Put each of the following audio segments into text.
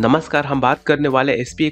नमस्कार हम बात करने वाले एस पी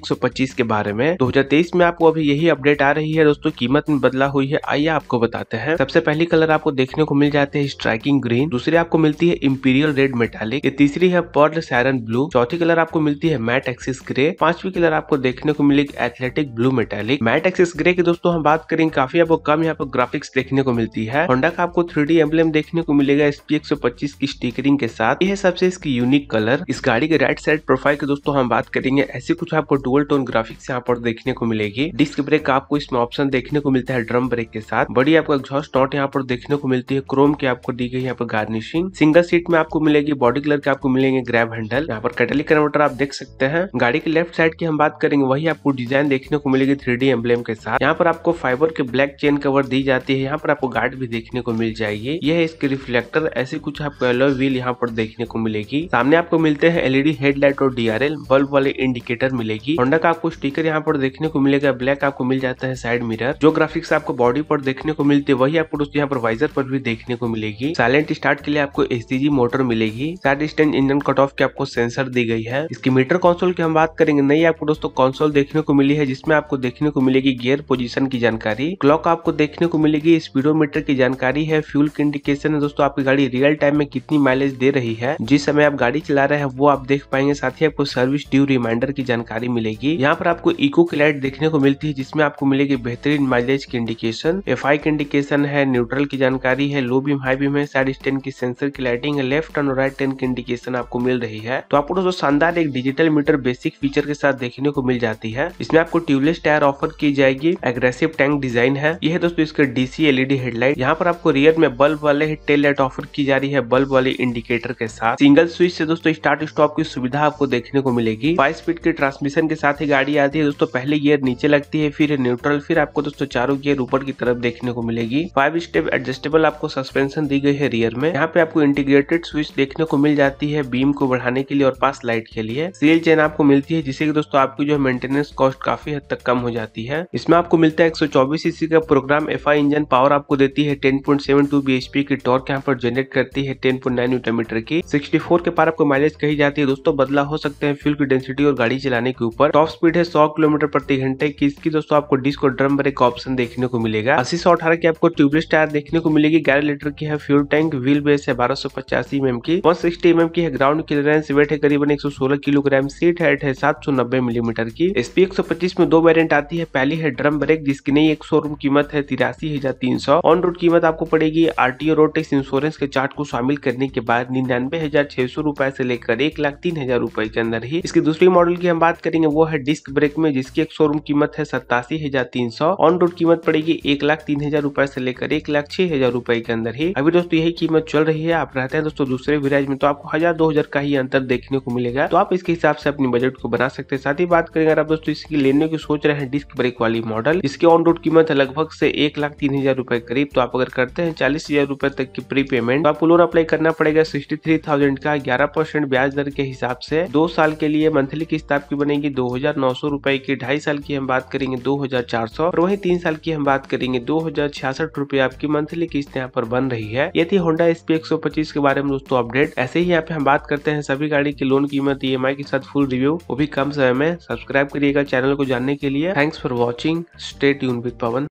के बारे में 2023 में आपको अभी यही अपडेट आ रही है दोस्तों कीमत में बदला हुई है आइए आपको बताते हैं सबसे पहली कलर आपको देखने को मिल जाते हैं स्ट्राइकिंग ग्रीन दूसरी आपको मिलती है इम्पीरियल रेड मेटालिक ये तीसरी है पर्ल सैरन ब्लू चौथी कलर आपको मिलती है मैट एक्सिस ग्रे पांचवी कलर आपको देखने को मिलेगी athletic blue metallic matte axis grey की दोस्तों हम बात करेंगे काफी आपको कम यहाँ पर ग्राफिक्स देखने को मिलती है होंडा का आपको थ्री डी एम्बलेम देखने को मिलेगा एस पी की स्टिकरिंग के साथ यह सबसे इसकी यूनिक कलर इस गाड़ी के राइट साइड प्रोफाइल के दोस्तों हम बात करेंगे ऐसे कुछ आपको डुअल टोन ग्राफिक्स यहाँ पर देखने को मिलेगी डिस्क ब्रेक आपको इसमें ऑप्शन देखने को मिलता है ड्रम ब्रेक के साथ बड़ी आपको एग्जॉस्ट नॉट यहाँ पर देखने को मिलती है क्रोम की आपको दी गई यहाँ पर गार्निशिंग सिंगल सीट में आपको मिलेगी बॉडी कलर के आपको मिलेंगे ग्रैब हैंडल यहाँ पर कैटेलिक कन्वर्टर आप देख सकते हैं गाड़ी के लेफ्ट साइड की हम बात करेंगे वही आपको डिजाइन देखने को मिलेगी थ्री एम्ब्लेम के साथ यहाँ पर आपको फाइबर के ब्लैक चेन कवर दी जाती है यहाँ पर आपको गार्ड भी देखने को मिल जाएगी यह इसके रिफ्लेक्टर ऐसे कुछ आपको एलो व्हील यहाँ पर देखने को मिलेगी सामने आपको मिलते हैं एलईडी हेडलाइट और डीआरए टेल बल्ब वाले इंडिकेटर मिलेगी होंडा का आपको स्टीकर यहाँ पर देखने को मिलेगा ब्लैक आपको मिल जाता है साइड मिरर जो ग्राफिक्स आपको बॉडी पर देखने को मिलती है वही आपको यहाँ पर वाइजर पर भी देखने को मिलेगी साइलेंट स्टार्ट के लिए आपको एस मोटर मिलेगी side stand engine cut off की आपको सेंसर दी गई है इसकी मीटर कॉन्सोल की हम बात करेंगे नई आपको दोस्तों कॉन्सोल देखने को मिली है जिसमें आपको देखने को मिलेगी गियर पोजिशन की जानकारी क्लॉक आपको देखने को मिलेगी स्पीडोमीटर की जानकारी है फ्यूल की इंडिकेशन है दोस्तों आपकी गाड़ी रियल टाइम में कितनी माइलेज दे रही है जिस समय आप गाड़ी चला रहे हैं वो आप देख पाएंगे साथ ही आपको सर्विस ड्यू रिमाइंडर की जानकारी मिलेगी यहाँ पर आपको इको की लाइट देखने को मिलती है जिसमें आपको मिलेगी बेहतरीन माइलेज की इंडिकेशन एफ की इंडिकेशन है न्यूट्रल की जानकारी है लो बीम हाई बीम है साइड स्टैंड की सेंसर की लाइटिंग है लेफ्ट एंड राइट टर्न की इंडिकेशन आपको मिल रही है तो आपको दोस्तों शानदार एक डिजिटल मीटर बेसिक फीचर के साथ देखने को मिल जाती है इसमें आपको ट्यूबलेस टायर ऑफर की जाएगी एग्रेसिव टैंक डिजाइन है यह है दोस्तों इसके डीसी एलईडी हेडलाइट यहाँ पर आपको रियर में बल्ब वाले टेल लाइट ऑफर की जा रही है बल्ब वाले इंडिकेटर के साथ सिंगल स्विच से दोस्तों स्टार्ट स्टॉप की सुविधा आपको देखने देखने को मिलेगी फाइव स्पीड के ट्रांसमिशन के साथ ही गाड़ी आती है दोस्तों पहले गियर नीचे लगती है फिर न्यूट्रल फिर आपको दोस्तों चारों गियर ऊपर की तरफ देखने को मिलेगी फाइव स्टेप एडजस्टेबल आपको सस्पेंशन दी गई है रियर में यहाँ पे आपको इंटीग्रेटेड स्विच देखने को मिल जाती है बीम को बढ़ाने के लिए और पास लाइट के लिए सील चेन आपको मिलती है जिससे दोस्तों आपकी जो है मेंटेनेंस कॉस्ट काफी हद तक कम हो जाती है इसमें आपको मिलता है एक सीसी का प्रोग्राम एफ इंजन पावर आपको देती है टेन पॉइंट 10.72 bhp की टॉर्क यहाँ पर जनरेट करती है टेन पॉइंट नाइन की सिक्सटी के पार आपको माइलेज कही जाती है दोस्तों बदला हो सकते सकते हैं फ्यूल की डेंसिटी और गाड़ी चलाने के ऊपर टॉप स्पीड है सौ किलोमीटर प्रति घंटे की इसकी दोस्तों आपको डिस्क और ड्रम ब्रेक का ऑप्शन देखने को मिलेगा अस्सी सौ अठारह की आपको ट्यूबलेस टायर देखने को मिलेगी ग्यारह लीटर की है फ्यूल टैंक व्हील बेस है बारह सौ पचासी एम mm की वन सिक्सटी एम की है ग्राउंड क्लियरेंस वेट है करीबन एक सौ सोलह किलोग्राम सीट हाइट है सात सौ नब्बे मिलीमीटर की एसपी एक सौ पच्चीस में दो वेरियंट आती है पहली है ड्रम ब्रेक जिसकी नई एक शोरूम कीमत है तिरासी हजार तीन सौ ऑन रोड कीमत आपको पड़ेगी आरटीओ रोड टैक्स इंश्योरेंस के चार्ट को शामिल करने के बाद निन्यानवे हजार छह सौ रूपये से लेकर एक लाख तीन हजार रूपये के अंदर अंदर ही इसकी दूसरी मॉडल की हम बात करेंगे वो है डिस्क ब्रेक में जिसकी एक शोरूम कीमत है सत्तासी हजार तीन सौ ऑन रोड कीमत पड़ेगी एक लाख तीन हजार रूपए से लेकर एक लाख छह हजार रूपए के अंदर ही अभी दोस्तों यही कीमत चल रही है आप रहते हैं दोस्तों दूसरे विराज में तो आपको हजार दो हजार का ही अंतर देखने को मिलेगा तो आप इसके हिसाब से अपने बजट को बना सकते हैं साथ ही बात करेंगे आप दोस्तों इसकी लेने की सोच रहे हैं डिस्क ब्रेक वाली मॉडल इसकी ऑन रोड कीमत है लगभग से एक लाख तीन हजार रूपए करीब तो आप अगर करते हैं चालीस हजार रूपए तक की प्री पेमेंट तो आपको लोन अप्लाई करना पड़ेगा सिक्सटी थ्री थाउजेंड का ग्यारह परसेंट ब्याज दर के हिसाब से दो साल साल के लिए मंथली किस्त आपकी बनेगी दो हजार नौ सौ रूपए की ढाई साल की हम बात करेंगे दो हजार चार सौ और वही तीन साल की हम बात करेंगे दो हजार छियासठ रूपए आपकी मंथली किस्त यहाँ पर बन रही है ये थी होंडा एस पी के बारे में दोस्तों अपडेट ऐसे ही यहाँ पे हम बात करते हैं सभी गाड़ी की लोन कीमत ई e के साथ फुल रिव्यू वो भी कम समय में सब्सक्राइब करिएगा चैनल को जानने के लिए thanks for watching stay tune with Pawan